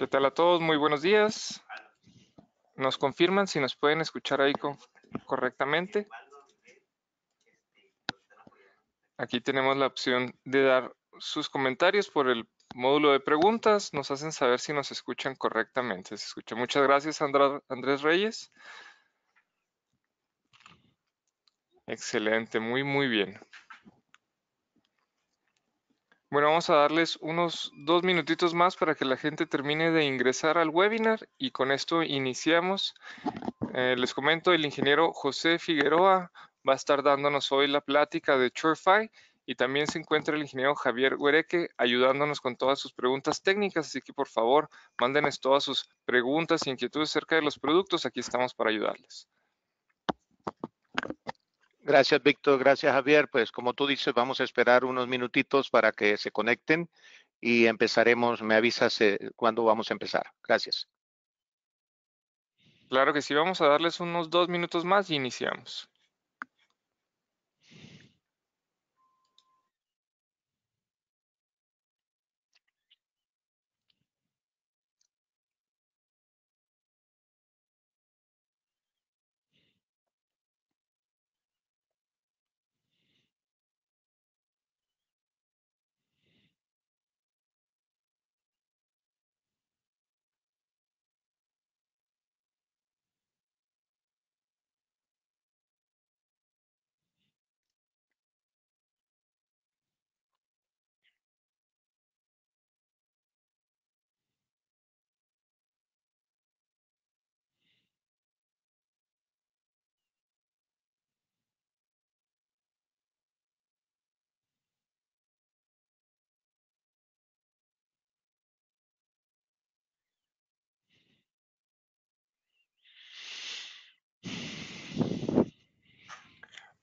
¿Qué tal a todos? Muy buenos días. ¿Nos confirman si nos pueden escuchar ahí correctamente? Aquí tenemos la opción de dar sus comentarios por el módulo de preguntas. Nos hacen saber si nos escuchan correctamente. Se escucha. Muchas gracias, Andrés Reyes. Excelente, muy, muy bien. Bueno, vamos a darles unos dos minutitos más para que la gente termine de ingresar al webinar y con esto iniciamos. Eh, les comento, el ingeniero José Figueroa va a estar dándonos hoy la plática de SureFi y también se encuentra el ingeniero Javier Huereque ayudándonos con todas sus preguntas técnicas, así que por favor, mándenos todas sus preguntas e inquietudes acerca de los productos, aquí estamos para ayudarles. Gracias, Víctor. Gracias, Javier. Pues como tú dices, vamos a esperar unos minutitos para que se conecten y empezaremos. Me avisas eh, cuándo vamos a empezar. Gracias. Claro que sí, vamos a darles unos dos minutos más y iniciamos.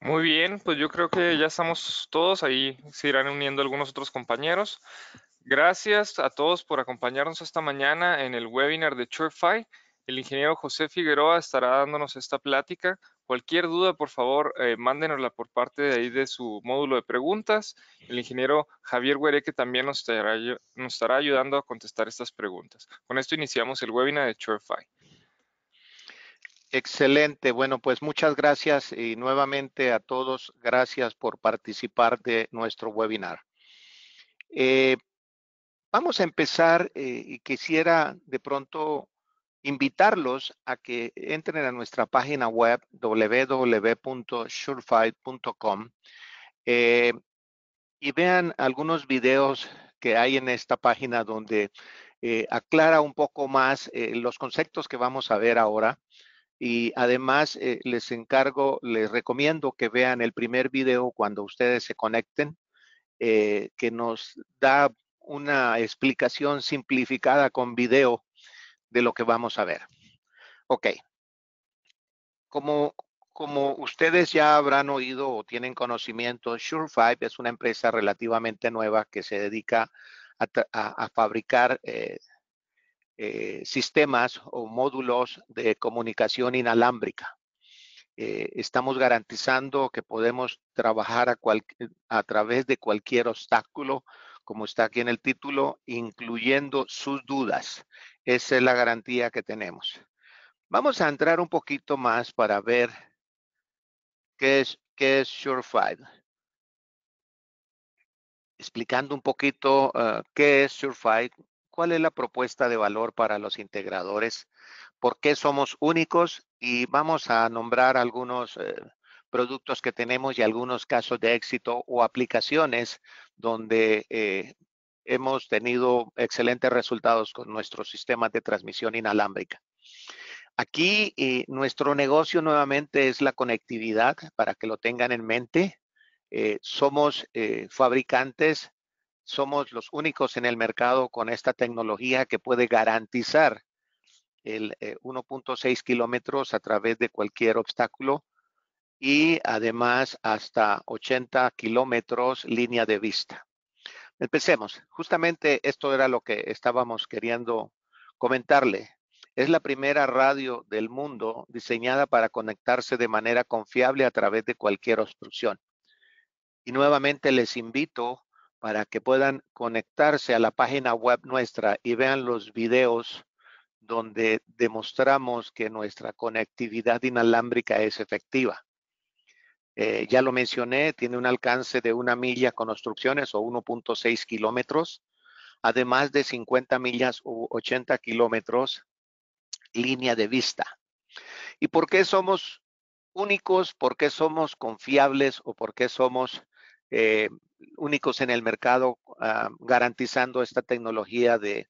Muy bien, pues yo creo que ya estamos todos, ahí se irán uniendo algunos otros compañeros. Gracias a todos por acompañarnos esta mañana en el webinar de Chorefy. El ingeniero José Figueroa estará dándonos esta plática. Cualquier duda, por favor, eh, mándenosla por parte de ahí de su módulo de preguntas. El ingeniero Javier Huereque también nos estará, nos estará ayudando a contestar estas preguntas. Con esto iniciamos el webinar de Chorefy. Excelente. Bueno, pues muchas gracias y nuevamente a todos, gracias por participar de nuestro webinar. Eh, vamos a empezar eh, y quisiera de pronto invitarlos a que entren a nuestra página web www.surefight.com, eh, y vean algunos videos que hay en esta página donde aclara un poco más los conceptos que vamos a ver ahora y además eh, les encargo, les recomiendo que vean el primer video cuando ustedes se conecten, eh, que nos da una explicación simplificada con video de lo que vamos a ver. Ok. Como, como ustedes ya habrán oído o tienen conocimiento, SureFive es una empresa relativamente nueva que se dedica a, fabricar eh, eh, sistemas o módulos de comunicación inalámbrica. Eh, estamos garantizando que podemos trabajar a, través de cualquier obstáculo, como está aquí en el título, incluyendo sus dudas. Esa es la garantía que tenemos. Vamos a entrar un poquito más para ver qué es, qué es Explicando un poquito eh, qué es Surefire cuál es la propuesta de valor para los integradores, por qué somos únicos y vamos a nombrar algunos eh, productos que tenemos y algunos casos de éxito o aplicaciones donde eh, hemos tenido excelentes resultados con nuestros sistemas de transmisión inalámbrica. Aquí eh, nuestro negocio nuevamente es la conectividad, para que lo tengan en mente. somos fabricantes somos los únicos en el mercado con esta tecnología que puede garantizar el 1.6 eh, kilómetros a través de cualquier obstáculo y además hasta 80 kilómetros línea de vista. Empecemos. Justamente esto era lo que estábamos queriendo comentarle. Es la primera radio del mundo diseñada para conectarse de manera confiable a través de cualquier obstrucción. Y nuevamente les invito para que puedan conectarse a la página web nuestra y vean los videos donde demostramos que nuestra conectividad inalámbrica es efectiva. Eh, ya lo mencioné, tiene un alcance de una milla con obstrucciones o 1.6 kilómetros, además de 50 millas u 80 kilómetros línea de vista. ¿Y por qué somos únicos? ¿Por qué somos confiables o por qué somos eh, únicos en el mercado ah, garantizando esta tecnología de,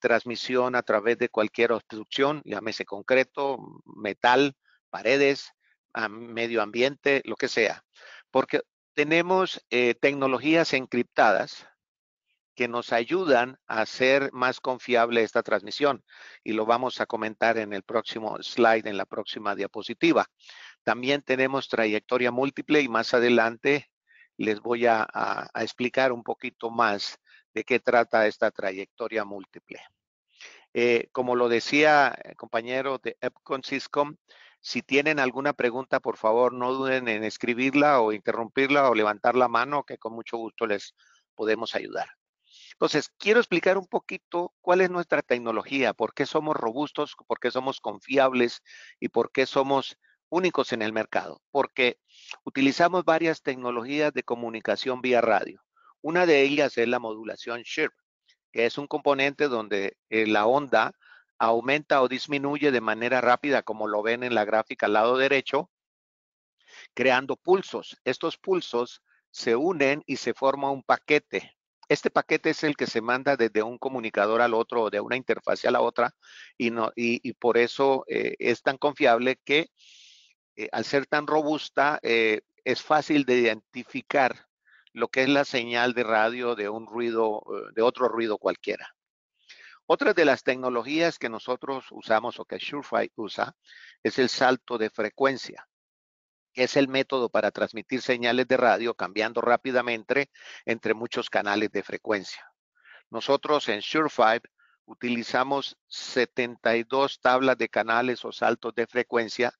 transmisión a través de cualquier obstrucción, llámese concreto, metal, paredes, ah, medio ambiente, lo que sea. Porque tenemos eh, tecnologías encriptadas que nos ayudan a hacer más confiable esta transmisión y lo vamos a comentar en el próximo slide, en la próxima diapositiva. También tenemos trayectoria múltiple y más adelante les voy a, explicar un poquito más de qué trata esta trayectoria múltiple. Eh, como lo decía el compañero de Epcon cisco si tienen alguna pregunta, por favor, no duden en escribirla o interrumpirla o levantar la mano, que con mucho gusto les podemos ayudar. Entonces, quiero explicar un poquito cuál es nuestra tecnología, por qué somos robustos, por qué somos confiables y por qué somos únicos en el mercado, porque utilizamos varias tecnologías de comunicación vía radio. Una de ellas es la modulación SHIRP, que es un componente donde eh, la onda aumenta o disminuye de manera rápida, como lo ven en la gráfica al lado derecho, creando pulsos. Estos pulsos se unen y se forma un paquete. Este paquete es el que se manda desde un comunicador al otro o de una interfaz a la otra y, y, por eso eh, es tan confiable que eh, al ser tan robusta, eh, es fácil de identificar lo que es la señal de radio de un ruido, eh, de otro ruido cualquiera. Otra de las tecnologías que nosotros usamos o que Surefire usa es el salto de frecuencia, que es el método para transmitir señales de radio cambiando rápidamente entre muchos canales de frecuencia. Nosotros en Surefire utilizamos 72 tablas de canales o saltos de frecuencia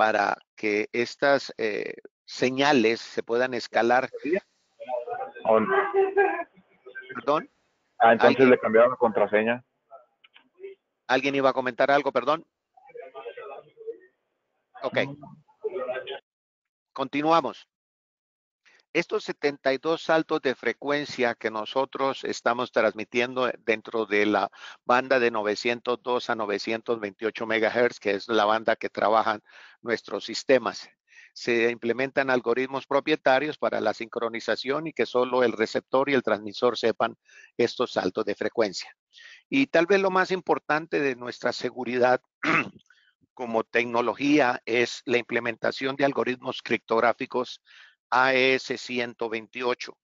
para que estas eh, señales se puedan escalar. Perdón. Ah, entonces le cambiaron la contraseña. ¿Alguien iba a comentar algo, perdón? Ok. Continuamos. Estos 72 saltos de frecuencia que nosotros estamos transmitiendo dentro de la banda de 902 a 928 MHz, que es la banda que trabajan nuestros sistemas. Se implementan algoritmos propietarios para la sincronización y que solo el receptor y el transmisor sepan estos saltos de frecuencia. Y tal vez lo más importante de nuestra seguridad como tecnología es la implementación de algoritmos criptográficos AES-128.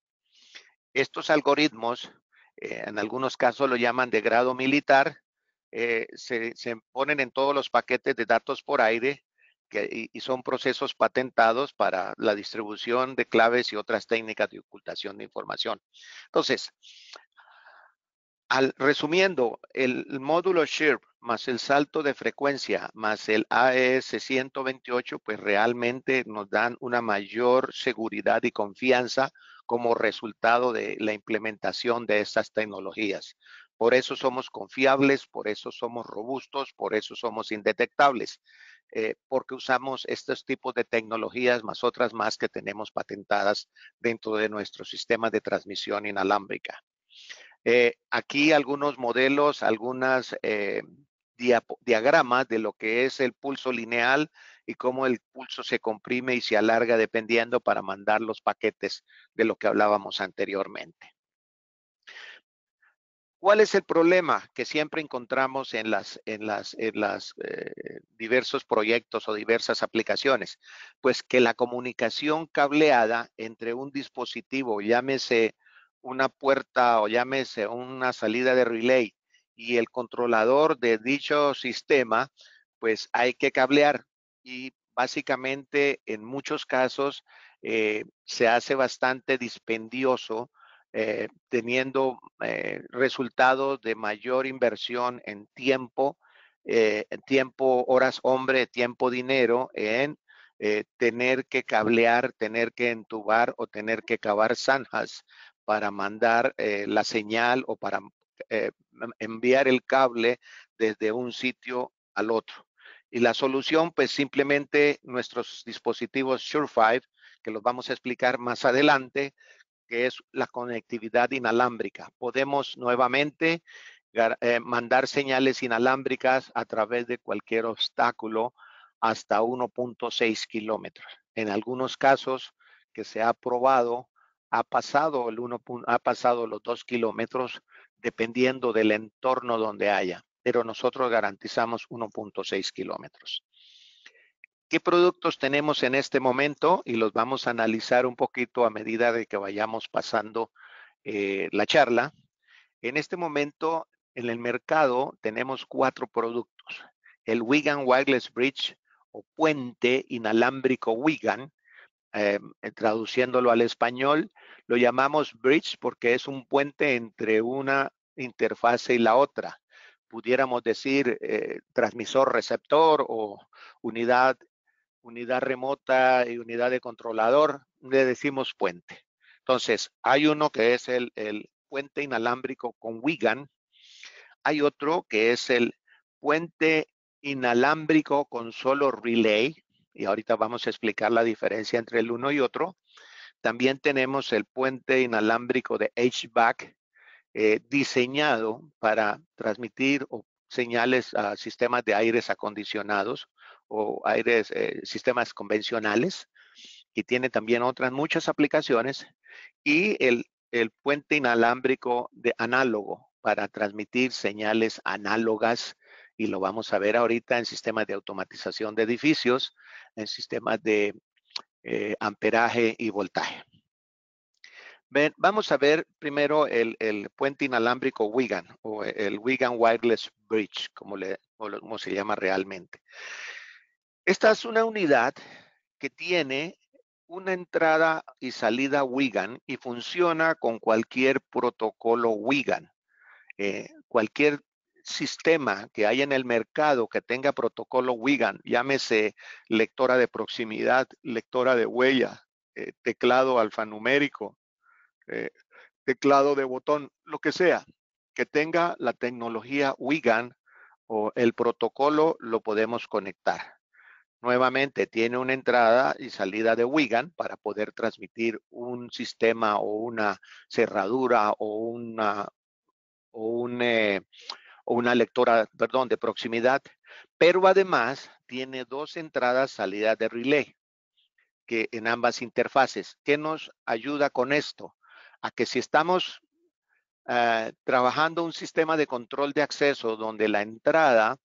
Estos algoritmos, eh, en algunos casos lo llaman de grado militar, eh, se, ponen en todos los paquetes de datos por aire que, y, son procesos patentados para la distribución de claves y otras técnicas de ocultación de información. Entonces, al, resumiendo, el, el módulo SHIRP más el salto de frecuencia, más el AES 128, pues realmente nos dan una mayor seguridad y confianza como resultado de la implementación de estas tecnologías. Por eso somos confiables, por eso somos robustos, por eso somos indetectables, eh, porque usamos estos tipos de tecnologías más otras más que tenemos patentadas dentro de nuestro sistema de transmisión inalámbrica. Eh, aquí algunos modelos, algunas eh, diagrama de lo que es el pulso lineal y cómo el pulso se comprime y se alarga dependiendo para mandar los paquetes de lo que hablábamos anteriormente. ¿Cuál es el problema que siempre encontramos en las, en las, eh, diversos proyectos o diversas aplicaciones? Pues que la comunicación cableada entre un dispositivo, llámese una puerta o llámese una salida de relay y el controlador de dicho sistema, pues hay que cablear y básicamente en muchos casos eh, se hace bastante dispendioso eh, teniendo eh, resultados de mayor inversión en tiempo, en tiempo, horas hombre, tiempo, dinero, en tener que cablear, tener que entubar o tener que cavar zanjas para mandar la señal o para eh, em, enviar el cable desde un sitio al otro. Y la solución, pues simplemente nuestros dispositivos SureFive, que los vamos a explicar más adelante, que es la conectividad inalámbrica. Podemos nuevamente eh, mandar señales inalámbricas a través de cualquier obstáculo hasta 1.6 kilómetros. En algunos casos que se ha probado, ha pasado, el 1, ha pasado los 2 kilómetros dependiendo del entorno donde haya, pero nosotros garantizamos 1.6 kilómetros. ¿Qué productos tenemos en este momento? Y los vamos a analizar un poquito a medida de que vayamos pasando eh, la charla. En este momento, en el mercado, tenemos cuatro productos. El Wigan Wireless Bridge o puente inalámbrico Wigan, eh, eh, traduciéndolo al español, lo llamamos bridge porque es un puente entre una interfase y la otra. Pudiéramos decir eh, transmisor-receptor o unidad, unidad remota y unidad de controlador, le decimos puente. Entonces, hay uno que es el, el puente inalámbrico con Wigan, hay otro que es el puente inalámbrico con solo relay, y ahorita vamos a explicar la diferencia entre el uno y otro. También tenemos el puente inalámbrico de HVAC eh, diseñado para transmitir señales a sistemas de aires acondicionados o aires, eh, sistemas convencionales y tiene también otras muchas aplicaciones y el, puente inalámbrico de análogo para transmitir señales análogas y lo vamos a ver ahorita en sistemas de automatización de edificios, en sistemas de eh, amperaje y voltaje vamos a ver primero el, puente inalámbrico Wigan o el Wigan Wireless Bridge, como, se llama realmente. Esta es una unidad que tiene una entrada y salida Wigan y funciona con cualquier protocolo Wigan. Eh, cualquier sistema que haya en el mercado que tenga protocolo Wigan, llámese lectora de proximidad, lectora de huella, eh, teclado alfanumérico, eh, teclado de botón, lo que sea, que tenga la tecnología WIGAN o el protocolo, lo podemos conectar. Nuevamente, tiene una entrada y salida de WIGAN para poder transmitir un sistema o una cerradura o una, o eh, una lectora, perdón, de proximidad, pero además tiene dos entradas salidas de relay que en ambas interfaces. ¿Qué nos ayuda con esto? que si estamos eh, trabajando un sistema de control de acceso donde la entrada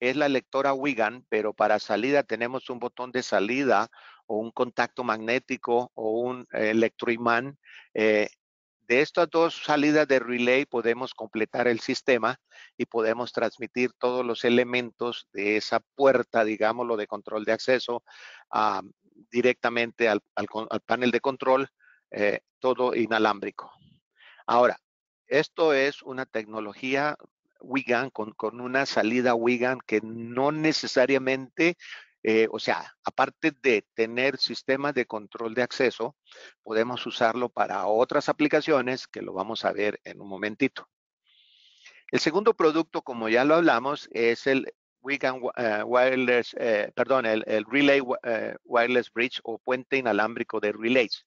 es la lectora Wigan, pero para salida tenemos un botón de salida o un contacto magnético o un electroimán. Eh, de estas dos salidas de relay podemos completar el sistema y podemos transmitir todos los elementos de esa puerta, digamos... lo de control de acceso directamente al, panel de control eh, todo inalámbrico. Ahora, esto es una tecnología Wigan con, con una salida Wigan que no necesariamente eh, o sea, aparte de tener sistemas de control de acceso, podemos usarlo para otras aplicaciones que lo vamos a ver en un momentito. El segundo producto, como ya lo hablamos, es el Wigan eh, Wireless, perdón, el, Relay Wireless Bridge o puente inalámbrico de relays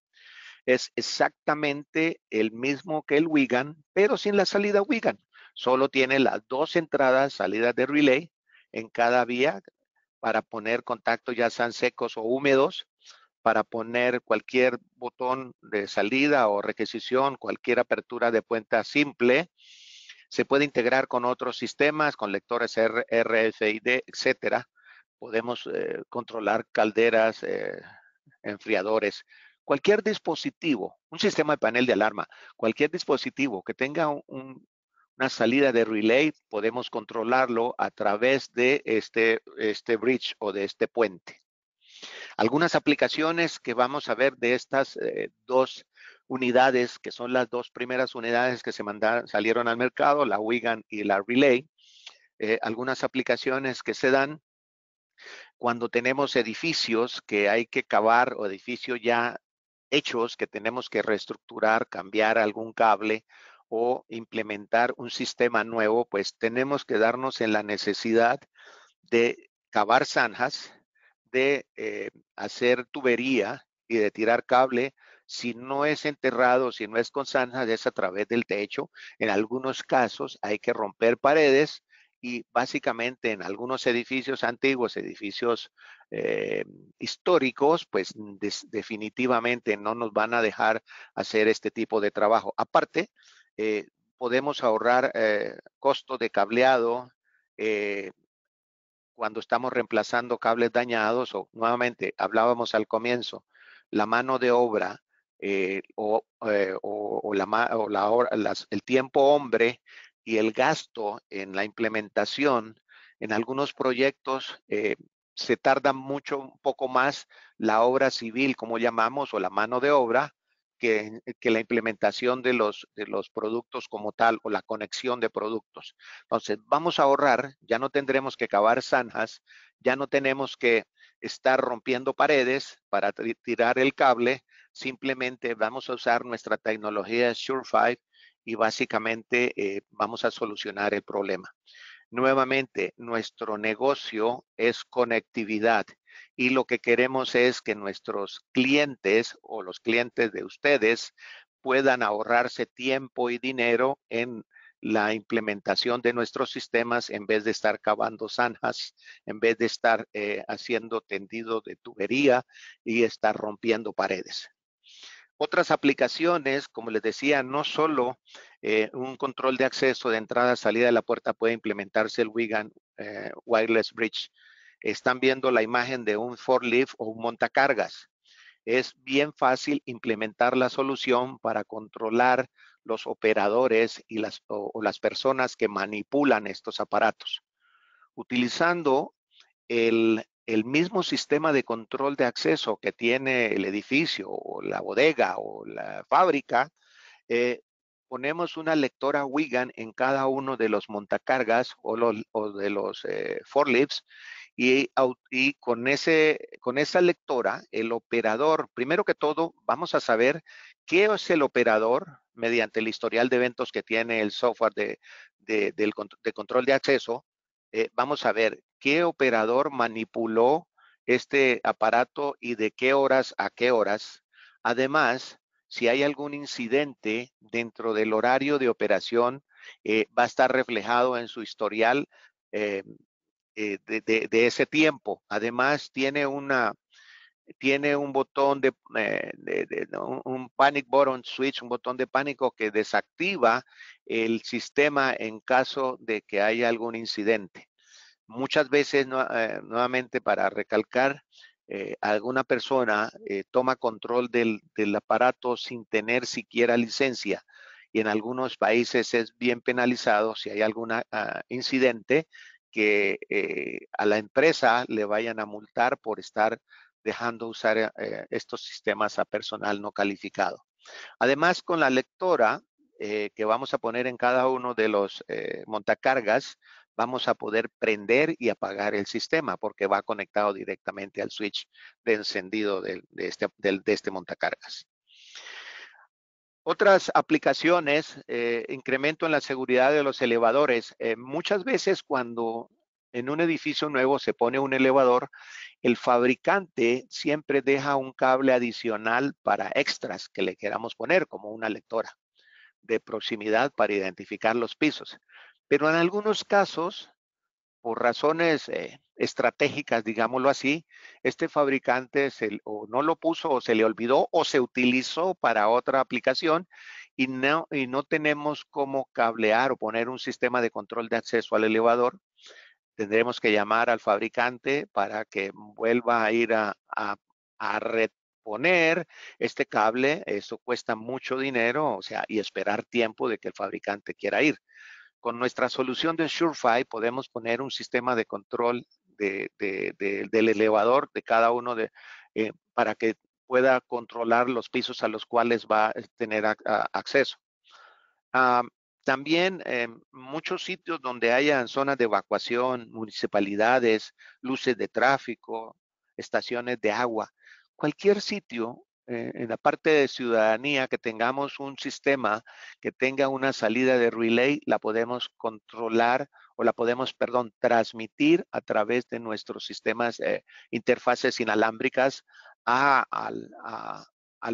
es exactamente el mismo que el Wigan, pero sin la salida Wigan. Solo tiene las dos entradas, salidas de relay en cada vía para poner contactos ya sean secos o húmedos, para poner cualquier botón de salida o requisición, cualquier apertura de puerta simple. Se puede integrar con otros sistemas, con lectores RFID, etcétera. Podemos eh, controlar calderas, eh, enfriadores, cualquier dispositivo, un sistema de panel de alarma, cualquier dispositivo que tenga una salida de relay, podemos controlarlo a través de este, este, bridge o de este puente. Algunas aplicaciones que vamos a ver de estas eh, dos unidades, que son las dos primeras unidades que se mandaron, salieron al mercado, la Wigan y la Relay, eh, algunas aplicaciones que se dan cuando tenemos edificios que hay que cavar o edificios ya hechos que tenemos que reestructurar, cambiar algún cable o implementar un sistema nuevo, pues tenemos que darnos en la necesidad de cavar zanjas, de eh, hacer tubería y de tirar cable. Si no es enterrado, si no es con zanjas, es a través del techo. En algunos casos hay que romper paredes y básicamente en algunos edificios antiguos, edificios eh, históricos, pues mm, definitivamente no nos van a dejar hacer este tipo de trabajo. Aparte, eh, podemos ahorrar eh, costo de cableado cuando estamos reemplazando cables dañados o nuevamente hablábamos al comienzo, la mano de obra o, la, el tiempo hombre y el gasto en la implementación, en algunos proyectos eh, se tarda mucho, un poco más la obra civil, como llamamos, o la mano de obra, que, la implementación de los, de los productos como tal o la conexión de productos. Entonces, vamos a ahorrar, ya no tendremos que cavar zanjas, ya no tenemos que estar rompiendo paredes para tirar el cable, simplemente vamos a usar nuestra tecnología SureFive y básicamente eh, vamos a solucionar el problema. Nuevamente, nuestro negocio es conectividad y lo que queremos es que nuestros clientes o los clientes de ustedes puedan ahorrarse tiempo y dinero en la implementación de nuestros sistemas en vez de estar cavando zanjas, en vez de estar eh, haciendo tendido de tubería y estar rompiendo paredes. Otras aplicaciones, como les decía, no solo eh, un control de acceso de entrada, salida de la puerta puede implementarse el Wigan eh, Wireless Bridge. Están viendo la imagen de un forklift o un montacargas. Es bien fácil implementar la solución para controlar los operadores y las, las personas que manipulan estos aparatos. Utilizando el el mismo sistema de control de acceso que tiene el edificio o la bodega o la fábrica, eh, ponemos una lectora Wigan en cada uno de los montacargas o, de los eh, y, con, ese, con esa lectora, el operador, primero que todo, vamos a saber qué es el operador mediante el historial de eventos que tiene el software de, control de acceso. Eh, vamos a ver qué operador manipuló este aparato y de qué horas a qué horas. Además, si hay algún incidente dentro del horario de operación, eh, va a estar reflejado en su historial eh, eh, de, ese tiempo. Además, tiene una tiene un botón de, de un panic button switch, un botón de pánico que desactiva el sistema en caso de que haya algún incidente. Muchas veces, eh, nuevamente para recalcar, eh, alguna persona eh, toma control del, aparato sin tener siquiera licencia y en algunos países es bien penalizado si hay algún ah, incidente que a la empresa le vayan a multar por estar dejando usar estos sistemas a personal no calificado. Además, con la lectora que vamos a poner en cada uno de los montacargas, vamos a poder prender y apagar el sistema porque va conectado directamente al switch de encendido este, de, este, montacargas. Otras aplicaciones, eh, incremento en la seguridad de los elevadores. Eh, muchas veces cuando en un edificio nuevo se pone un elevador, el fabricante siempre deja un cable adicional para extras que le queramos poner, como una lectora de proximidad para identificar los pisos. Pero en algunos casos, por razones eh, estratégicas, digámoslo así, este fabricante o no lo puso o se le olvidó o se utilizó para otra aplicación y no, tenemos cómo cablear o poner un sistema de control de acceso al elevador. Tendremos que llamar al fabricante para que vuelva a ir a, a reponer este cable. Eso cuesta mucho dinero, o sea, y esperar tiempo de que el fabricante quiera ir. Con nuestra solución de Surefy podemos poner un sistema de control del elevador de cada uno de, eh, para que pueda controlar los pisos a los cuales va eh, a tener acceso. Ah, también eh, muchos sitios donde haya zonas de evacuación, municipalidades, luces de tráfico, estaciones de agua, cualquier sitio eh, en la parte de ciudadanía, que tengamos un sistema que tenga una salida de relay, la podemos controlar o la podemos, perdón, transmitir a través de nuestros sistemas, eh, interfaces inalámbricas al,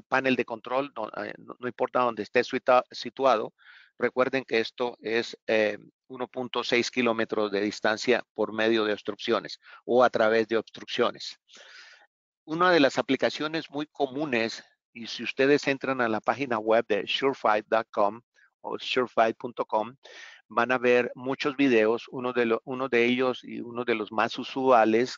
panel de control, no, eh, importa dónde esté situado. Recuerden que esto es 1.6 kilómetros de distancia por medio de obstrucciones o a través de obstrucciones una de las aplicaciones muy comunes, y si ustedes entran a la página web de SureFight.com o SureFight.com, van a ver muchos videos, uno de, ellos y uno de los más usuales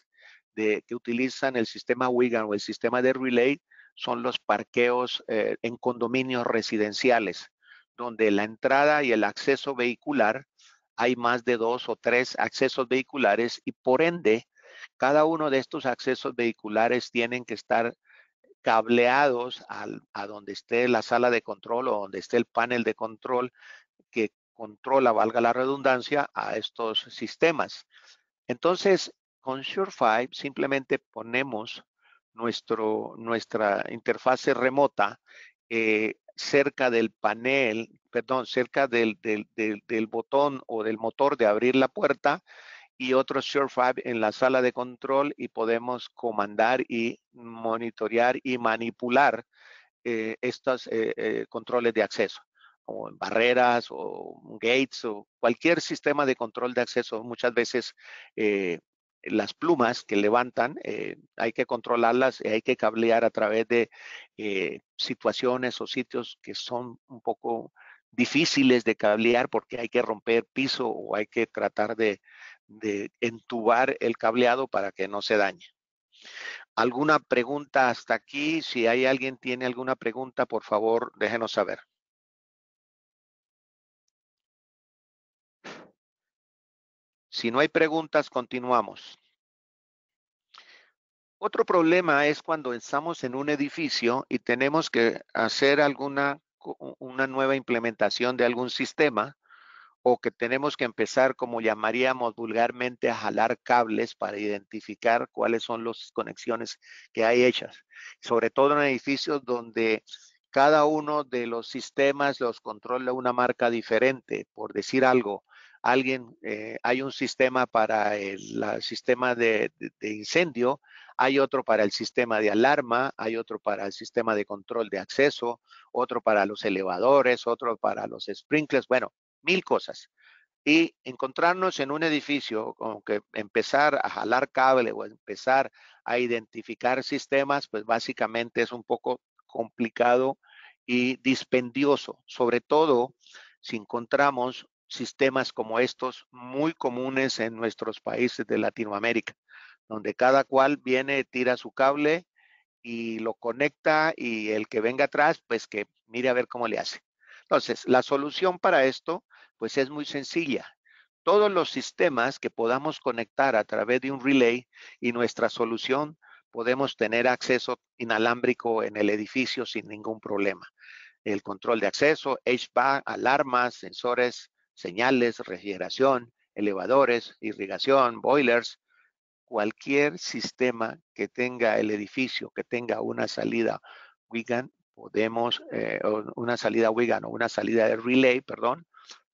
de, que utilizan el sistema Wigan o el sistema de Relay son los parqueos eh, en condominios residenciales, donde la entrada y el acceso vehicular, hay más de dos o tres accesos vehiculares y por ende cada uno de estos accesos vehiculares tienen que estar cableados a donde esté la sala de control o donde esté el panel de control que controla, valga la redundancia, a estos sistemas. Entonces, con SureFi simplemente ponemos nuestra interfase remota eh, cerca del panel, perdón, cerca del, botón o del motor de abrir la puerta y otros SureFab en la sala de control y podemos comandar y monitorear y manipular eh, estos eh, eh, controles de acceso, o barreras o gates o cualquier sistema de control de acceso. Muchas veces las plumas que levantan, hay que controlarlas y hay que cablear a través de situaciones o sitios que son un poco difíciles de cablear porque hay que romper piso o hay que tratar de, de entubar el cableado para que no se dañe. ¿Alguna pregunta hasta aquí? Si hay alguien tiene alguna pregunta, por favor, déjenos saber. Si no hay preguntas, continuamos. Otro problema es cuando estamos en un edificio y tenemos que hacer alguna una nueva implementación de algún sistema o que tenemos que empezar, como llamaríamos vulgarmente, a jalar cables para identificar cuáles son las conexiones que hay hechas, sobre todo en edificios donde cada uno de los sistemas los controla una marca diferente, por decir algo. Alguien, eh, hay un sistema para el sistema de, de incendio, hay otro para el sistema de alarma, hay otro para el sistema de control de acceso, otro para los elevadores, otro para los sprinklers. Bueno, mil cosas. Y encontrarnos en un edificio, que empezar a jalar cable o empezar a identificar sistemas, pues básicamente es un poco complicado y dispendioso, sobre todo si encontramos sistemas como estos muy comunes en nuestros países de Latinoamérica, donde cada cual viene, tira su cable y lo conecta y el que venga atrás, pues que mire a ver cómo le hace. Entonces, la solución para esto, pues es muy sencilla. Todos los sistemas que podamos conectar a través de un relay y nuestra solución, podemos tener acceso inalámbrico en el edificio sin ningún problema. El control de acceso, HVAC, alarmas, sensores, señales, refrigeración, elevadores, irrigación, boilers, cualquier sistema que tenga el edificio, que tenga una salida WIGAN, podemos, eh, una salida Wigan o una salida de relay, perdón,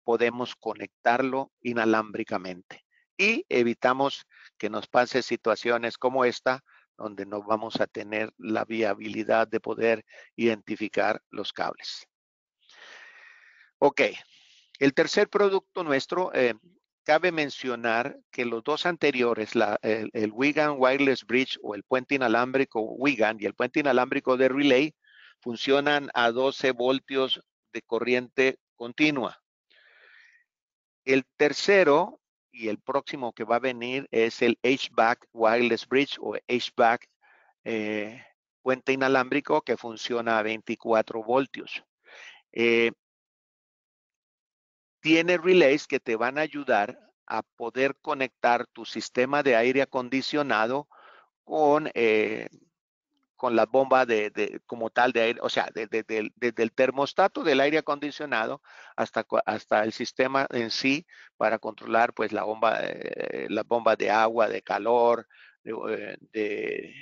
podemos conectarlo inalámbricamente y evitamos que nos pase situaciones como esta, donde no vamos a tener la viabilidad de poder identificar los cables. Ok, el tercer producto nuestro, eh, cabe mencionar que los dos anteriores, el, Wigan Wireless Bridge o el puente inalámbrico Wigan y el puente inalámbrico de Relay, funcionan a 12 voltios de corriente continua. El tercero y el próximo que va a venir es el HVAC Wireless Bridge o HVAC eh, puente inalámbrico que funciona a 24 voltios. Eh, tiene relays que te van a ayudar a poder conectar tu sistema de aire acondicionado con eh, con la bomba de, como tal de aire, o sea, desde el termostato del aire acondicionado hasta, hasta el sistema en sí para controlar pues la bomba, eh, de agua, de calor, eh, de,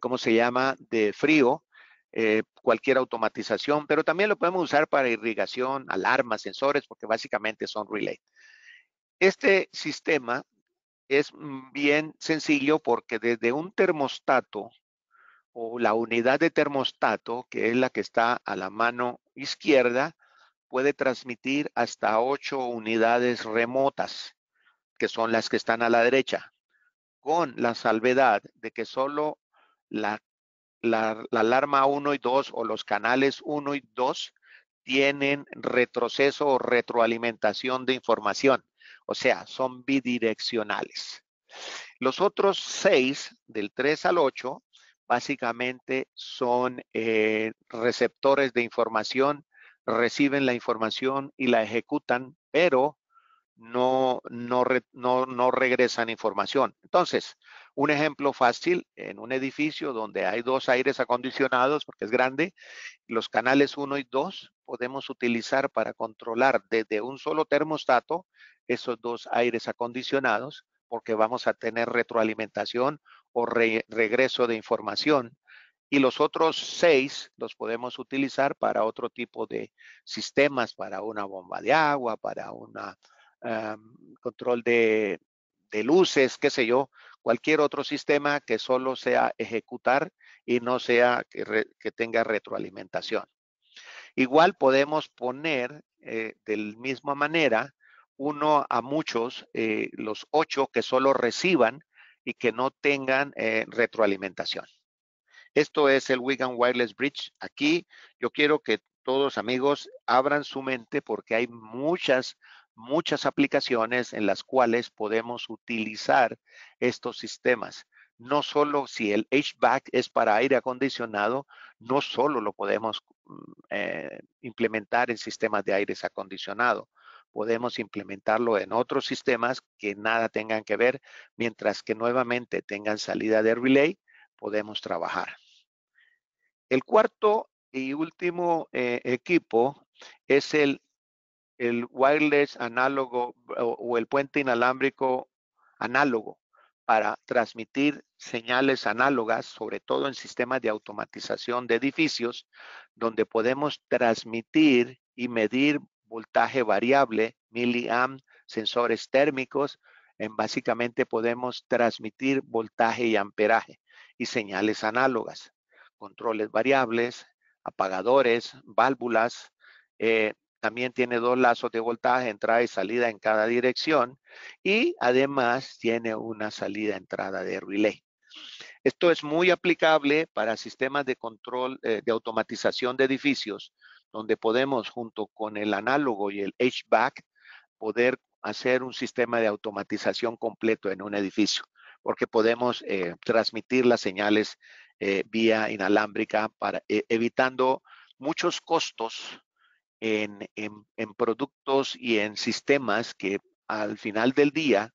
cómo se llama, de frío, eh, cualquier automatización, pero también lo podemos usar para irrigación, alarmas, sensores, porque básicamente son relay. Este sistema es mm, bien sencillo porque desde un termostato o la unidad de termostato, que es la que está a la mano izquierda, puede transmitir hasta 8 unidades remotas, que son las que están a la derecha, con la salvedad de que solo la, alarma 1 y 2 o los canales 1 y 2 tienen retroceso o retroalimentación de información, o sea, son bidireccionales. Los otros seis del 3 al 8, básicamente son eh, receptores de información, reciben la información y la ejecutan, pero no, no regresan información. Entonces, un ejemplo fácil, en un edificio donde hay dos aires acondicionados, porque es grande, los canales 1 y 2 podemos utilizar para controlar desde un solo termostato esos dos aires acondicionados, porque vamos a tener retroalimentación o regreso de información. Y los otros seis los podemos utilizar para otro tipo de sistemas, para una bomba de agua, para un control de, luces, qué sé yo, cualquier otro sistema que solo sea ejecutar y no sea que, tenga retroalimentación. Igual podemos poner eh, de la misma manera uno a muchos, eh, los ocho que solo reciban y que no tengan eh, retroalimentación. Esto es el Wigan Wireless Bridge. Aquí yo quiero que todos amigos abran su mente porque hay muchas, muchas aplicaciones en las cuales podemos utilizar estos sistemas. No solo si el HVAC es para aire acondicionado, no solo lo podemos mm, eh, implementar en sistemas de aire acondicionado podemos implementarlo en otros sistemas que nada tengan que ver, mientras que nuevamente tengan salida de relay, podemos trabajar. El cuarto y último eh, equipo es el, wireless análogo o el puente inalámbrico análogo para transmitir señales análogas, sobre todo en sistemas de automatización de edificios, donde podemos transmitir y medir voltaje variable, miliamp, sensores térmicos. En básicamente podemos transmitir voltaje y amperaje y señales análogas, controles variables, apagadores, válvulas. Eh, también tiene dos lazos de voltaje, entrada y salida en cada dirección. Y además tiene una salida, entrada de relay. Esto es muy aplicable para sistemas de control eh, de automatización de edificios, donde podemos, junto con el análogo y el HVAC, poder hacer un sistema de automatización completo en un edificio, porque podemos eh, transmitir las señales eh, vía inalámbrica, para, eh, evitando muchos costos en, productos y en sistemas que al final del día,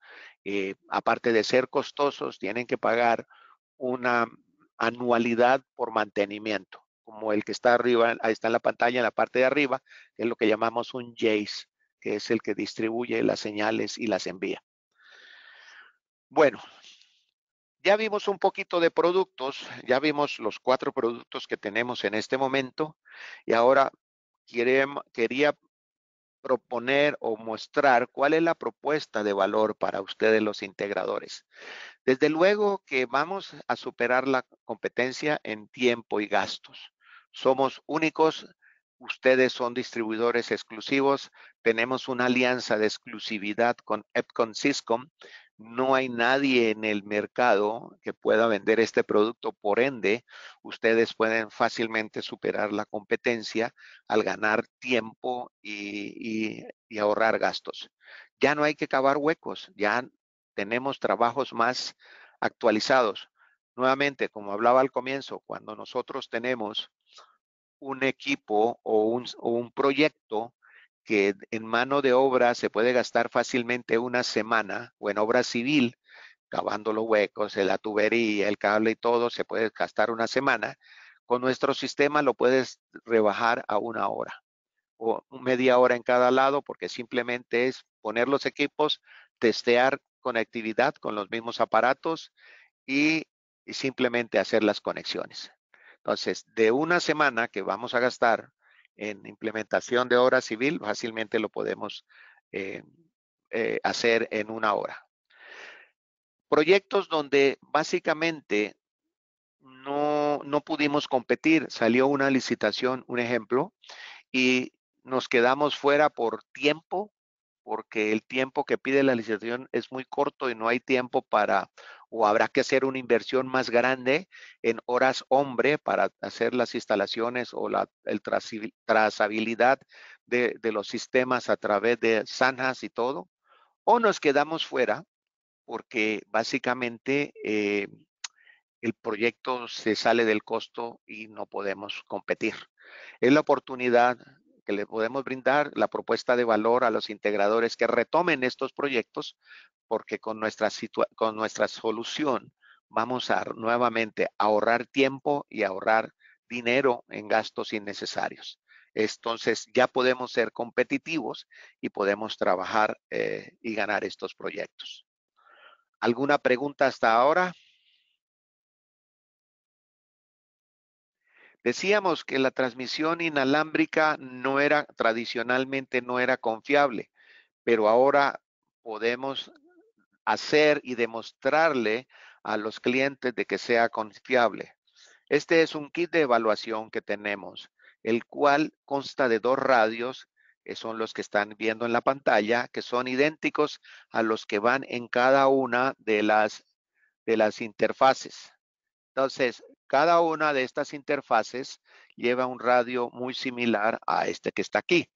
aparte de ser costosos, tienen que pagar una anualidad por mantenimiento como el que está arriba, ahí está en la pantalla, en la parte de arriba, es lo que llamamos un JACE, que es el que distribuye las señales y las envía. Bueno, ya vimos un poquito de productos, ya vimos los cuatro productos que tenemos en este momento y ahora quería proponer o mostrar cuál es la propuesta de valor para ustedes los integradores. Desde luego que vamos a superar la competencia en tiempo y gastos. Somos únicos, ustedes son distribuidores exclusivos, tenemos una alianza de exclusividad con Epcon Syscom, no hay nadie en el mercado que pueda vender este producto, por ende, ustedes pueden fácilmente superar la competencia al ganar tiempo y ahorrar gastos. Ya no hay que cavar huecos, ya tenemos trabajos más actualizados. Nuevamente, como hablaba al comienzo, cuando nosotros tenemos un equipo o un, proyecto que en mano de obra se puede gastar fácilmente una semana o en obra civil, cavando los huecos, la tubería, el cable y todo, se puede gastar una semana. Con nuestro sistema lo puedes rebajar a una hora o media hora en cada lado porque simplemente es poner los equipos, testear conectividad con los mismos aparatos y y simplemente hacer las conexiones. Entonces, de una semana que vamos a gastar en implementación de obra civil, fácilmente lo podemos eh, eh, hacer en una hora. Proyectos donde básicamente no, no pudimos competir, salió una licitación, un ejemplo, y nos quedamos fuera por tiempo, porque el tiempo que pide la licitación es muy corto y no hay tiempo para o habrá que hacer una inversión más grande en horas hombre para hacer las instalaciones o la el trazabilidad de, los sistemas a través de zanjas y todo, o nos quedamos fuera porque básicamente eh, el proyecto se sale del costo y no podemos competir. Es la oportunidad que le podemos brindar, la propuesta de valor a los integradores que retomen estos proyectos, porque con nuestra, con nuestra solución vamos a nuevamente ahorrar tiempo y ahorrar dinero en gastos innecesarios. Entonces ya podemos ser competitivos y podemos trabajar eh, y ganar estos proyectos. ¿Alguna pregunta hasta ahora? Decíamos que la transmisión inalámbrica no era, tradicionalmente no era confiable, pero ahora podemos hacer y demostrarle a los clientes de que sea confiable. Este es un kit de evaluación que tenemos, el cual consta de dos radios, que son los que están viendo en la pantalla, que son idénticos a los que van en cada una de las, de las interfaces. Entonces, cada una de estas interfaces lleva un radio muy similar a este que está aquí.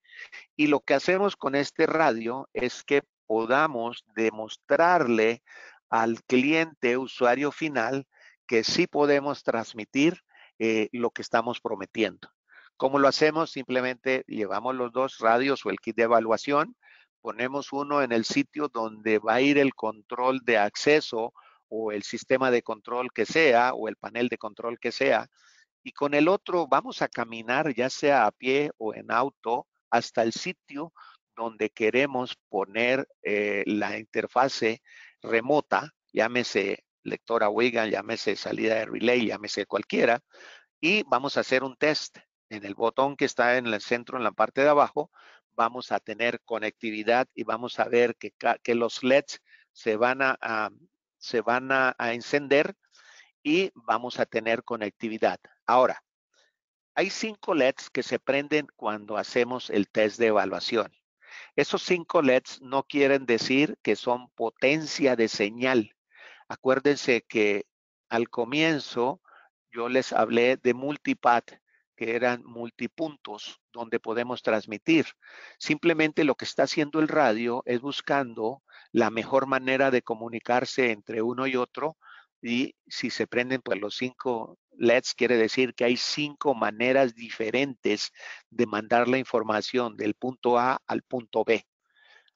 Y lo que hacemos con este radio es que podamos demostrarle al cliente usuario final que sí podemos transmitir eh, lo que estamos prometiendo. ¿Cómo lo hacemos? Simplemente llevamos los dos radios o el kit de evaluación, ponemos uno en el sitio donde va a ir el control de acceso o el sistema de control que sea o el panel de control que sea y con el otro vamos a caminar ya sea a pie o en auto hasta el sitio donde queremos poner eh, la interfase remota, llámese lectora Wigan, llámese salida de relay, llámese cualquiera, y vamos a hacer un test. En el botón que está en el centro, en la parte de abajo, vamos a tener conectividad y vamos a ver que, que los LEDs se van a, se van a, encender y vamos a tener conectividad. Ahora, hay cinco LEDs que se prenden cuando hacemos el test de evaluación. Esos cinco LEDs no quieren decir que son potencia de señal. Acuérdense que al comienzo yo les hablé de multipad, que eran multipuntos donde podemos transmitir. Simplemente lo que está haciendo el radio es buscando la mejor manera de comunicarse entre uno y otro. Y si se prenden pues los cinco LEDs, quiere decir que hay cinco maneras diferentes de mandar la información del punto A al punto B.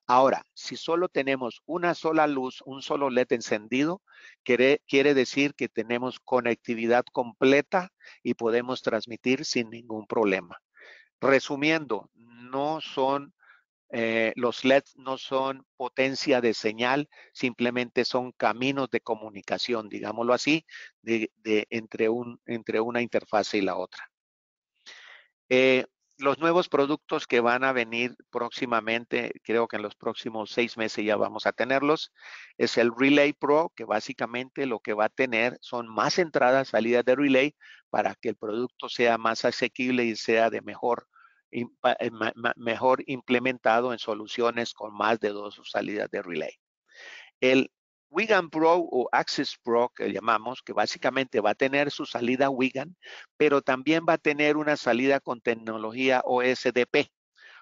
Ahora, si solo tenemos una sola luz, un solo LED encendido, quiere, quiere, decir que tenemos conectividad completa y podemos transmitir sin ningún problema. Resumiendo, no son eh, los LEDs no son potencia de señal, simplemente son caminos de comunicación, digámoslo así, entre, una interfase y la otra. Eh, los nuevos productos que van a venir próximamente, creo que en los próximos seis meses ya vamos a tenerlos, es el Relay Pro, que básicamente lo que va a tener son más entradas, salidas de relay para que el producto sea más asequible y sea de mejor eh, mejor implementado en soluciones con más de dos salidas de relay. El Wigan Pro o Access Pro que llamamos, que básicamente va a tener su salida Wigan, pero también va a tener una salida con tecnología OSDP.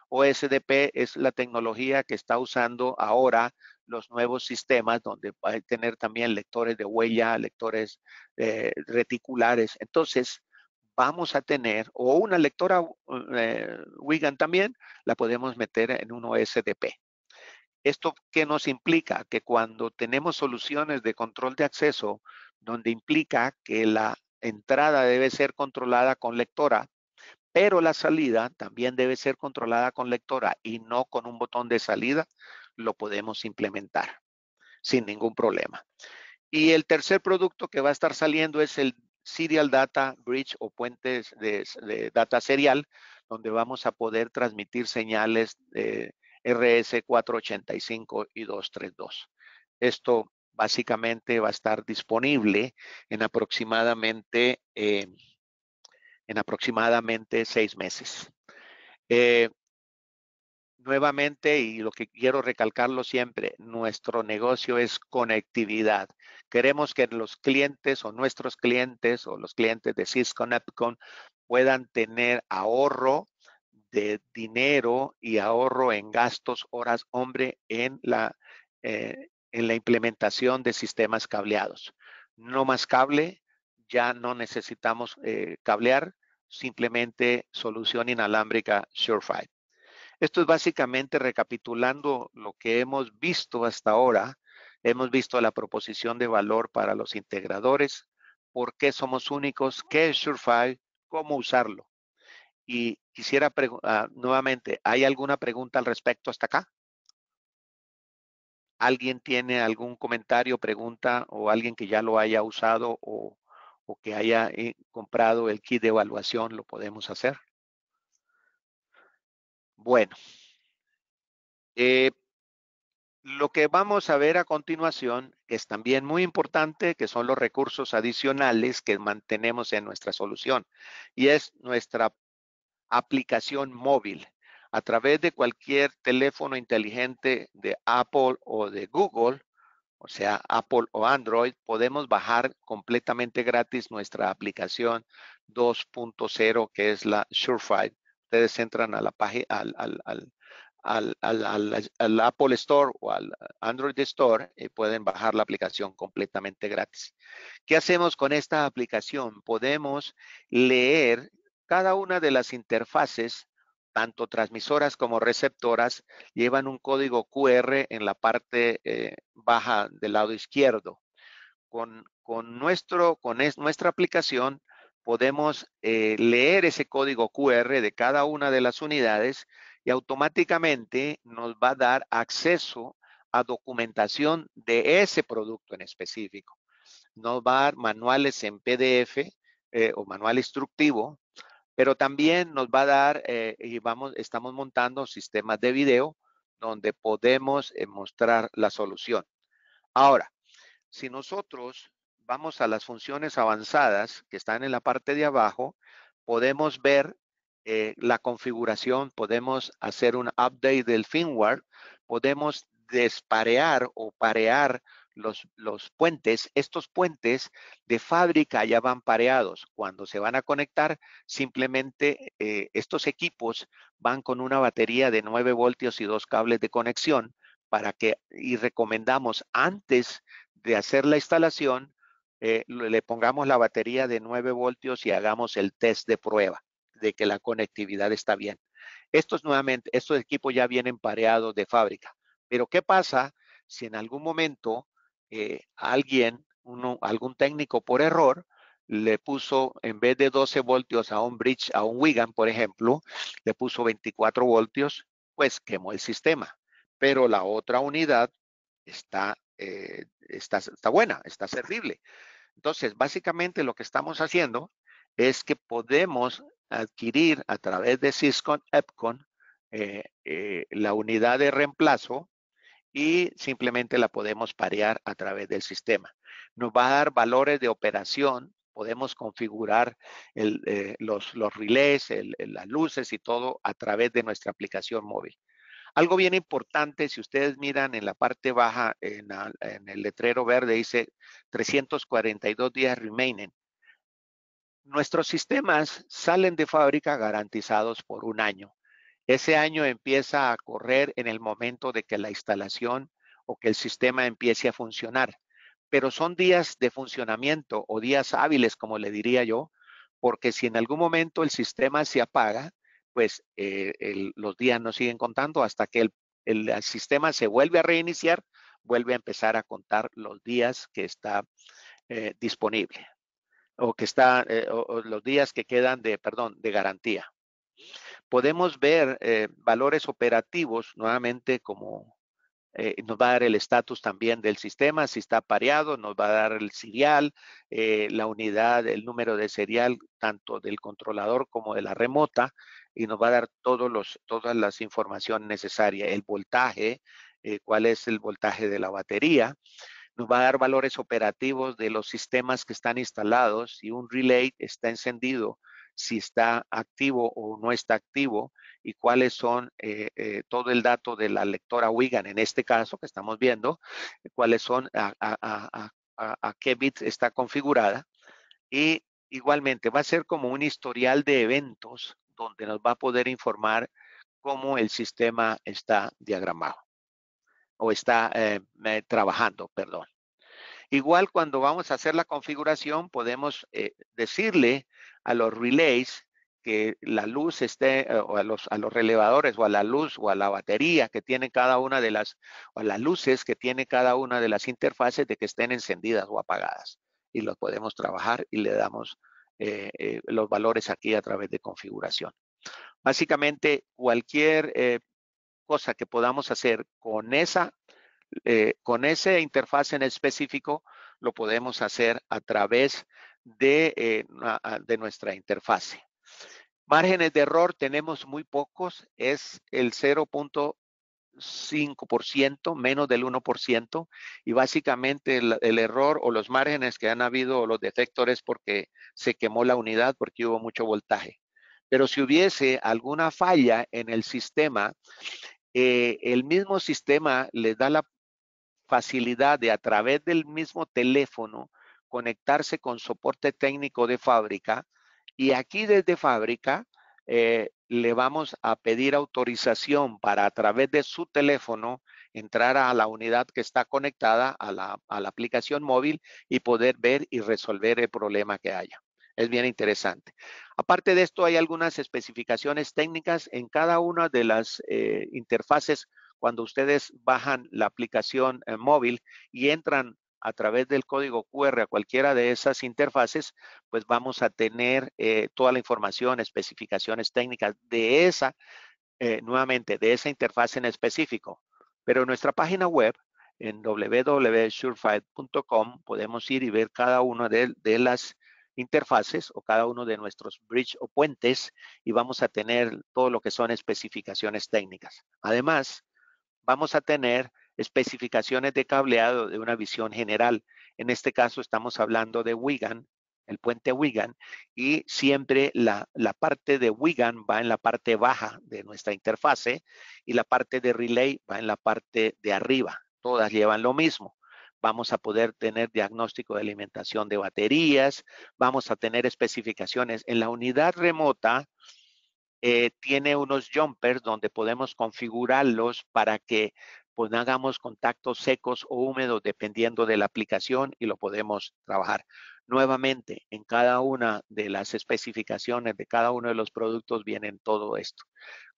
OSDP es la tecnología que está usando ahora los nuevos sistemas donde va a tener también lectores de huella, lectores eh, reticulares. Entonces, vamos a tener, o una lectora eh, Wigan también, la podemos meter en un OSDP. ¿Esto qué nos implica? Que cuando tenemos soluciones de control de acceso, donde implica que la entrada debe ser controlada con lectora, pero la salida también debe ser controlada con lectora y no con un botón de salida, lo podemos implementar sin ningún problema. Y el tercer producto que va a estar saliendo es el Serial Data Bridge o puentes de, data serial, donde vamos a poder transmitir señales de RS485 y 232. Esto básicamente va a estar disponible en aproximadamente, eh, en aproximadamente seis meses. Eh, nuevamente, y lo que quiero recalcarlo siempre, nuestro negocio es conectividad. Queremos que los clientes o nuestros clientes o los clientes de Cisco NETCON puedan tener ahorro de dinero y ahorro en gastos horas hombre en la, eh, en la implementación de sistemas cableados. No más cable, ya no necesitamos eh, cablear, simplemente solución inalámbrica Surefire. Esto es básicamente recapitulando lo que hemos visto hasta ahora. Hemos visto la proposición de valor para los integradores, por qué somos únicos, qué es Surefire, cómo usarlo. Y quisiera ah, nuevamente, ¿hay alguna pregunta al respecto hasta acá? ¿Alguien tiene algún comentario, pregunta o alguien que ya lo haya usado o, que haya eh, comprado el kit de evaluación? ¿Lo podemos hacer? Bueno, eh, lo que vamos a ver a continuación es también muy importante, que son los recursos adicionales que mantenemos en nuestra solución, y es nuestra aplicación móvil. A través de cualquier teléfono inteligente de Apple o de Google, o sea, Apple o Android, podemos bajar completamente gratis nuestra aplicación 2.0, que es la Surefire ustedes entran a la página, al, Apple Store o al Android Store y eh, pueden bajar la aplicación completamente gratis. ¿Qué hacemos con esta aplicación? Podemos leer cada una de las interfaces, tanto transmisoras como receptoras, llevan un código QR en la parte eh, baja del lado izquierdo. Con, nuestro, con nuestra aplicación podemos eh, leer ese código QR de cada una de las unidades y automáticamente nos va a dar acceso a documentación de ese producto en específico. Nos va a dar manuales en PDF eh, o manual instructivo, pero también nos va a dar eh, y vamos, estamos montando sistemas de video donde podemos mostrar la solución. Ahora, si nosotros vamos a las funciones avanzadas que están en la parte de abajo, podemos ver eh, la configuración, podemos hacer un update del firmware, podemos desparear o parear los, los, puentes, estos puentes de fábrica ya van pareados. Cuando se van a conectar, simplemente eh, estos equipos van con una batería de 9 voltios y dos cables de conexión para que, y recomendamos antes de hacer la instalación, eh, le pongamos la batería de 9 voltios y hagamos el test de prueba de que la conectividad está bien. Estos nuevamente, estos equipos ya vienen pareados de fábrica. Pero ¿qué pasa si en algún momento eh, alguien, algún técnico por error, le puso en vez de 12 voltios a un bridge, a un Wigan, por ejemplo, le puso 24 voltios, pues quemó el sistema. Pero la otra unidad está, eh, está, está buena, está servible. Entonces, básicamente lo que estamos haciendo es que podemos adquirir a través de Cisco Epcon eh, eh, la unidad de reemplazo y simplemente la podemos parear a través del sistema. Nos va a dar valores de operación, podemos configurar eh, los, relés, las luces y todo a través de nuestra aplicación móvil. Algo bien importante, si ustedes miran en la parte baja, en, el letrero verde dice 342 días remainen. Nuestros sistemas salen de fábrica garantizados por un año. Ese año empieza a correr en el momento de que la instalación o que el sistema empiece a funcionar. Pero son días de funcionamiento o días hábiles, como le diría yo, porque si en algún momento el sistema se apaga, pues eh, los días no siguen contando hasta que el, sistema se vuelve a reiniciar, vuelve a empezar a contar los días que está eh, disponible o que está eh, o, los días que quedan de perdón de garantía. Podemos ver valores operativos nuevamente como nos va a dar el estatus también del sistema, si está pareado, nos va a dar el serial, la unidad, el número de serial, tanto del controlador como de la remota, y nos va a dar todos los, todas las información necesaria, el voltaje, eh, cuál es el voltaje de la batería, nos va a dar valores operativos de los sistemas que están instalados, si un relay está encendido, si está activo o no está activo y cuáles son eh, eh, todo el dato de la lectora Wigan en este caso que estamos viendo, cuáles son a, a qué bits está configurada y igualmente va a ser como un historial de eventos donde nos va a poder informar cómo el sistema está diagramado o está eh, trabajando, perdón. Igual cuando vamos a hacer la configuración podemos eh, decirle a los relays que la luz esté eh, o a los, a los relevadores o a la luz o a la batería que tiene cada una de las o a las luces que tiene cada una de las interfaces de que estén encendidas o apagadas y lo podemos trabajar y le damos eh, eh, los valores aquí a través de configuración. Básicamente, cualquier eh, cosa que podamos hacer con esa, con esa interfaz en específico, lo podemos hacer a través de, de nuestra interfase. Márgenes de error tenemos muy pocos, es el 0. 5%, menos del 1%, y básicamente el, error o los márgenes que han habido o los defectores porque se quemó la unidad, porque hubo mucho voltaje. Pero si hubiese alguna falla en el sistema, eh, el mismo sistema le da la facilidad de a través del mismo teléfono conectarse con soporte técnico de fábrica y aquí desde fábrica eh, le vamos a pedir autorización para a través de su teléfono entrar a la unidad que está conectada a la, aplicación móvil y poder ver y resolver el problema que haya. Es bien interesante. Aparte de esto, hay algunas especificaciones técnicas en cada una de las eh, interfaces cuando ustedes bajan la aplicación eh, móvil y entran a través del código QR a cualquiera de esas interfaces, pues vamos a tener eh, toda la información, especificaciones técnicas de esa, eh, nuevamente, de esa interfaz en específico. Pero en nuestra página web, en www.surefide.com, podemos ir y ver cada una de, de las interfaces o cada uno de nuestros bridge o puentes y vamos a tener todo lo que son especificaciones técnicas. Además, vamos a tener especificaciones de cableado de una visión general. En este caso estamos hablando de Wigan, el puente Wigan, y siempre la, la, parte de Wigan va en la parte baja de nuestra interfase y la parte de relay va en la parte de arriba. Todas llevan lo mismo. Vamos a poder tener diagnóstico de alimentación de baterías, vamos a tener especificaciones. En la unidad remota eh, tiene unos jumpers donde podemos configurarlos para que pues hagamos contactos secos o húmedos dependiendo de la aplicación y lo podemos trabajar. Nuevamente, en cada una de las especificaciones de cada uno de los productos vienen todo esto.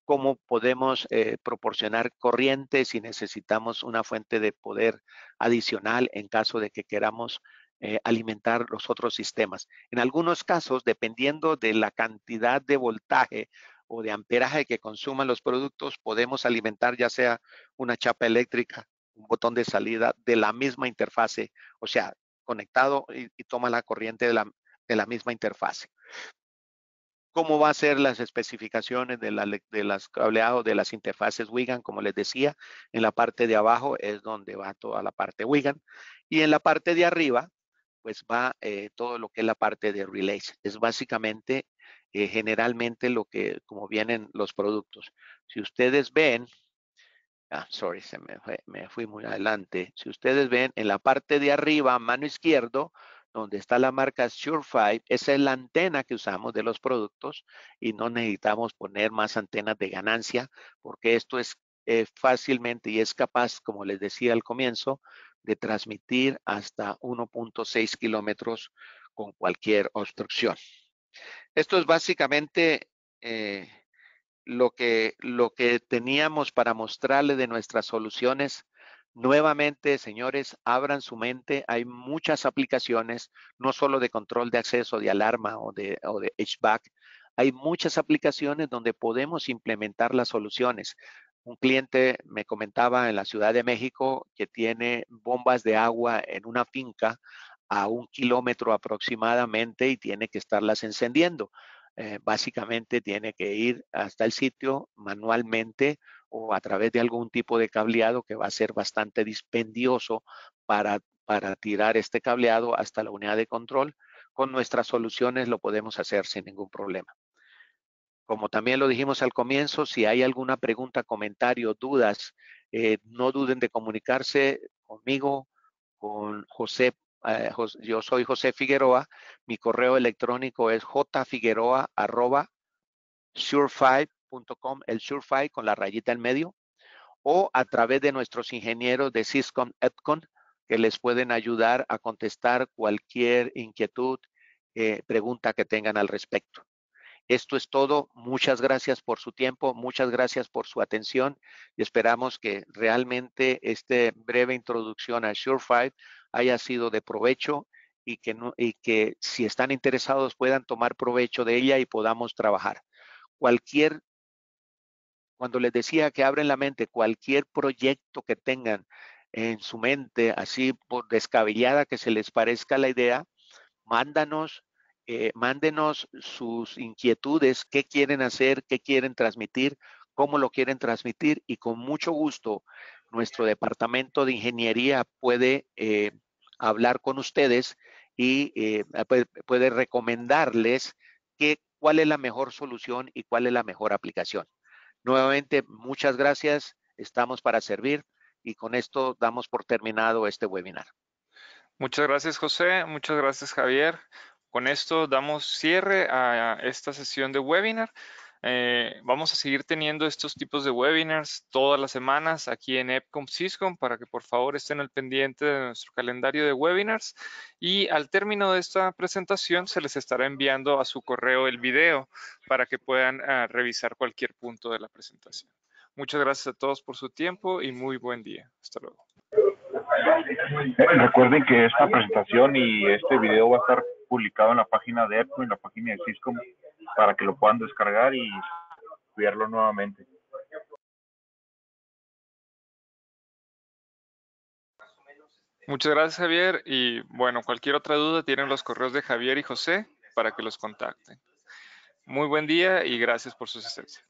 Cómo podemos eh, proporcionar corriente si necesitamos una fuente de poder adicional en caso de que queramos eh, alimentar los otros sistemas. En algunos casos, dependiendo de la cantidad de voltaje de amperaje que consuman los productos, podemos alimentar ya sea una chapa eléctrica, un botón de salida de la misma interfase, o sea, conectado y, toma la corriente de la, misma interfase cómo va a ser las especificaciones de, la, de las cableados de las interfaces Wigan, como les decía, en la parte de abajo es donde va toda la parte Wigan y en la parte de arriba pues va eh, todo lo que es la parte de relays. Es básicamente eh, generalmente lo que, como vienen los productos. Si ustedes ven, ah, sorry, se me, fui muy adelante. Si ustedes ven en la parte de arriba, mano izquierdo, donde está la marca Surefire, esa es la antena que usamos de los productos y no necesitamos poner más antenas de ganancia porque esto es eh, fácilmente y es capaz, como les decía al comienzo, de transmitir hasta 1.6 kilómetros con cualquier obstrucción. Esto es básicamente eh, lo, que, lo que teníamos para mostrarle de nuestras soluciones. Nuevamente, señores, abran su mente. Hay muchas aplicaciones, no solo de control de acceso, de alarma o de, o de HVAC. Hay muchas aplicaciones donde podemos implementar las soluciones. Un cliente me comentaba en la Ciudad de México que tiene bombas de agua en una finca a un kilómetro aproximadamente y tiene que estarlas encendiendo. Eh, básicamente tiene que ir hasta el sitio manualmente o a través de algún tipo de cableado que va a ser bastante dispendioso para, tirar este cableado hasta la unidad de control. Con nuestras soluciones lo podemos hacer sin ningún problema. Como también lo dijimos al comienzo, si hay alguna pregunta, comentario, dudas, eh, no duden de comunicarse conmigo, con José eh, yo soy José Figueroa, mi correo electrónico es jfigueroa@surefive.com el surefive con la rayita en medio, o a través de nuestros ingenieros de Cisco Epcon, que les pueden ayudar a contestar cualquier inquietud, eh, pregunta que tengan al respecto. Esto es todo. Muchas gracias por su tiempo, muchas gracias por su atención y esperamos que realmente esta breve introducción a SureFive haya sido de provecho y que, y que si están interesados puedan tomar provecho de ella y podamos trabajar. Cualquier, cuando les decía que abren la mente, cualquier proyecto que tengan en su mente, así por descabellada que se les parezca la idea, mándanos eh, mándenos sus inquietudes, qué quieren hacer, qué quieren transmitir, cómo lo quieren transmitir y con mucho gusto nuestro departamento de ingeniería puede eh, hablar con ustedes y eh, puede recomendarles cuál es la mejor solución y cuál es la mejor aplicación. Nuevamente, muchas gracias. Estamos para servir y con esto damos por terminado este webinar. Muchas gracias, José. Muchas gracias, Javier. Con esto damos cierre a esta sesión de webinar. Eh, vamos a seguir teniendo estos tipos de webinars todas las semanas aquí en EPCOM Cisco para que por favor estén al pendiente de nuestro calendario de webinars y al término de esta presentación se les estará enviando a su correo el video para que puedan ah, revisar cualquier punto de la presentación. Muchas gracias a todos por su tiempo y muy buen día. Hasta luego. Recuerden que esta presentación y este video va a estar publicado en la página de EPCO y la página de Cisco para que lo puedan descargar y cuidarlo nuevamente. Muchas gracias, Javier. Y bueno, cualquier otra duda tienen los correos de Javier y José para que los contacten. Muy buen día y gracias por su asistencia.